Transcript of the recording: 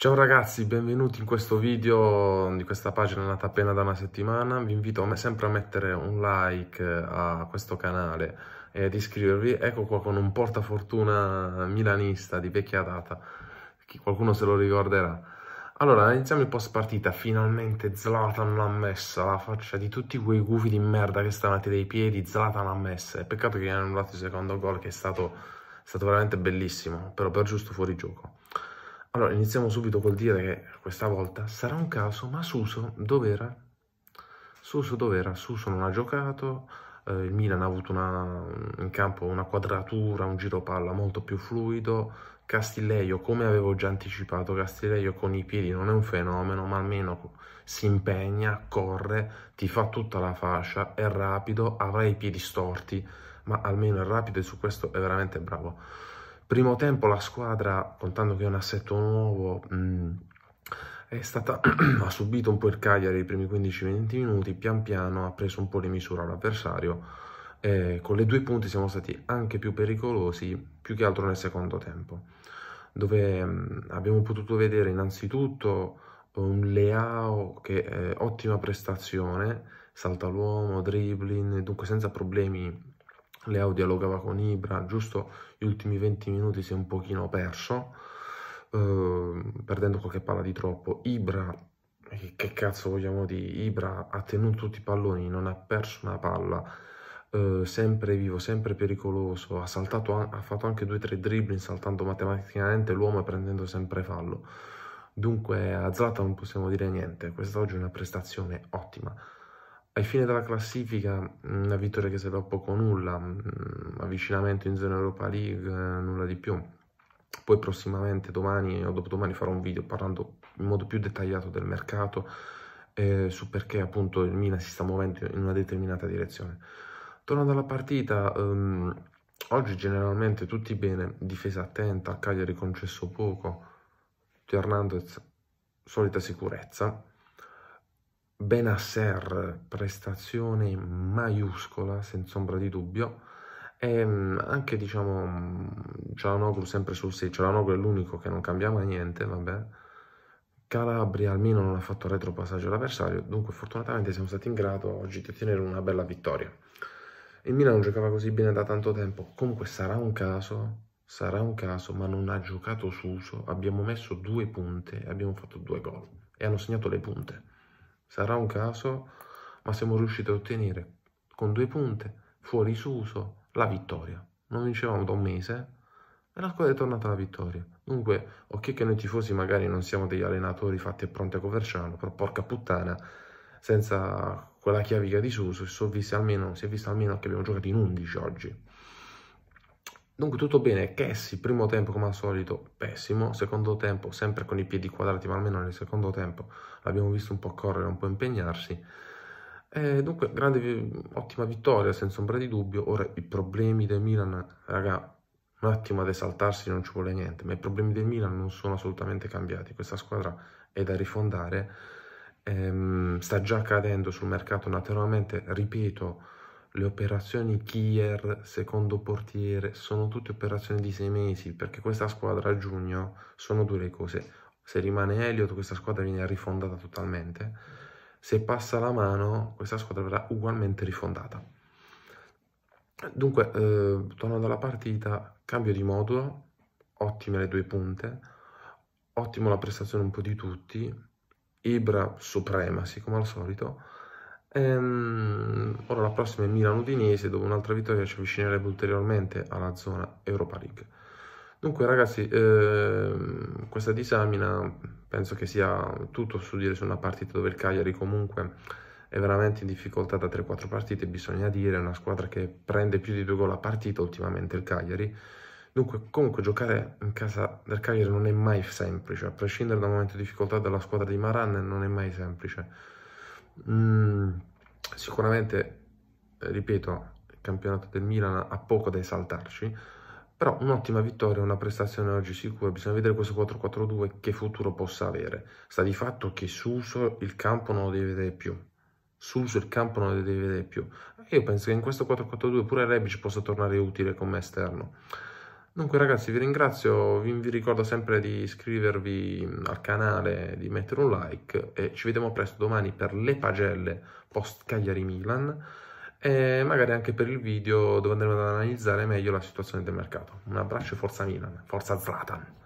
Ciao ragazzi, benvenuti in questo video di questa pagina nata appena da una settimana. Vi invito sempre a mettere un like eh, a questo canale e ad iscrivervi. Ecco qua con un portafortuna milanista di vecchia data, che qualcuno se lo ricorderà. Allora, iniziamo il post partita. Finalmente Zlatan l'ha messa, la faccia di tutti quei gufi di merda che stanno dei piedi, Zlatan l'ha messa. Peccato che gli hanno annullato il secondo gol che è stato, è stato veramente bellissimo, però per giusto fuori gioco. Allora, iniziamo subito col dire che questa volta sarà un caso, ma Suso dov'era? Suso dov'era? Suso non ha giocato, eh, il Milan ha avuto una, in campo una quadratura, un giro palla molto più fluido, Castilleio, come avevo già anticipato, Castillejo con i piedi non è un fenomeno, ma almeno si impegna, corre, ti fa tutta la fascia, è rapido, avrà i piedi storti, ma almeno è rapido e su questo è veramente bravo. Primo tempo la squadra, contando che è un assetto nuovo, mh, mm, stata, ha subito un po' il Cagliari i primi 15-20 minuti, pian piano ha preso un po' le misure all'avversario. Eh, con le due punti siamo stati anche più pericolosi, più che altro nel secondo tempo, dove mh, mm, abbiamo potuto vedere innanzitutto un Leao che è ottima prestazione, salta l'uomo, dribbling, dunque senza problemi Leao dialogava con Ibra, giusto gli ultimi 20 minuti si è un pochino perso, eh, perdendo qualche palla di troppo. Ibra, eh, che cazzo vogliamo di Ibra ha tenuto tutti i palloni, non ha perso una palla, eh, sempre vivo, sempre pericoloso, ha, saltato, ha fatto anche 2-3 dribbling saltando matematicamente l'uomo e prendendo sempre fallo. Dunque a Zlatan non possiamo dire niente, questa oggi è una prestazione ottima. Ai fini della classifica, una mm, vittoria che serve a poco nulla, mm, avvicinamento in zona Europa League, eh, nulla di più. Poi prossimamente, domani o dopodomani, farò un video parlando in modo più dettagliato del mercato, eh, su perché appunto il Milan si sta muovendo in una determinata direzione. Tornando alla partita, ehm, oggi generalmente tutti bene, difesa attenta, Cagliari concesso poco, Hernandez solita sicurezza, Benasser, prestazione maiuscola, senza ombra di dubbio. E ehm, anche diciamo mm, Cialanoglu sempre sul 6, Cialanoglu è l'unico che non cambia mai niente, vabbè. Calabria almeno non ha fatto retropassaggio all'avversario, dunque fortunatamente siamo stati in grado oggi di ottenere una bella vittoria. Il Milano giocava così bene da tanto tempo, comunque sarà un caso, sarà un caso, ma non ha giocato Suso, abbiamo messo due punte, abbiamo fatto due gol e hanno segnato le punte. Sarà un caso, ma siamo riusciti a ottenere con due punte, fuori Suso, la vittoria. Non vincevamo da un mese e la squadra è tornata alla vittoria. Dunque, ok che noi tifosi magari non siamo degli allenatori fatti e pronti a Coverciano, però porca puttana, senza quella chiavica di Suso si almeno, si è vista almeno che abbiamo giocato in 11 oggi. Dunque tutto bene, Cassi, primo tempo come al solito pessimo, secondo tempo sempre con i piedi quadrati, ma almeno nel secondo tempo l'abbiamo visto un po' correre, un po' impegnarsi. E eh, dunque grande, ottima vittoria senza ombra di dubbio, ora i problemi del Milan, raga, un attimo ad esaltarsi non ci vuole niente, ma i problemi del Milan non sono assolutamente cambiati, questa squadra è da rifondare, ehm, sta già cadendo sul mercato naturalmente, ripeto, le operazioni Kier, secondo portiere, sono tutte operazioni di sei mesi, perché questa squadra a giugno sono due le cose. Se rimane Elliott, questa squadra viene rifondata totalmente. Se passa la mano, questa squadra verrà ugualmente rifondata. Dunque, eh, tornando alla partita, cambio di modulo, ottime le due punte, ottimo la prestazione un po' di tutti, Ibra suprema, sì, come al solito. Ehm, Ora la prossima è Milan-Udinese, dove un'altra vittoria ci avvicinerebbe ulteriormente alla zona Europa League. Dunque ragazzi, ehm, questa disamina penso che sia tutto su dire su una partita dove il Cagliari comunque è veramente in difficoltà da 3-4 partite, bisogna dire, è una squadra che prende più di due gol a partita ultimamente il Cagliari. Dunque comunque giocare in casa del Cagliari non è mai semplice, a prescindere dal momento di difficoltà della squadra di Maran non è mai semplice. Mm, sicuramente eh, ripeto, il campionato del Milan ha poco da esaltarci, però un'ottima vittoria, una prestazione oggi sicura, bisogna vedere questo 4-4-2 che futuro possa avere. Sta di fatto che Suso il campo non lo deve vedere più. Suso il campo non lo deve vedere più. Io penso che in questo 4-4-2 pure Rebic possa tornare utile come esterno. Dunque ragazzi vi ringrazio, vi, vi ricordo sempre di iscrivervi al canale, di mettere un like e ci vediamo presto domani per le pagelle post Cagliari Milan e magari anche per il video dove andremo ad analizzare meglio la situazione del mercato. Un abbraccio e forza Milan, forza Zlatan!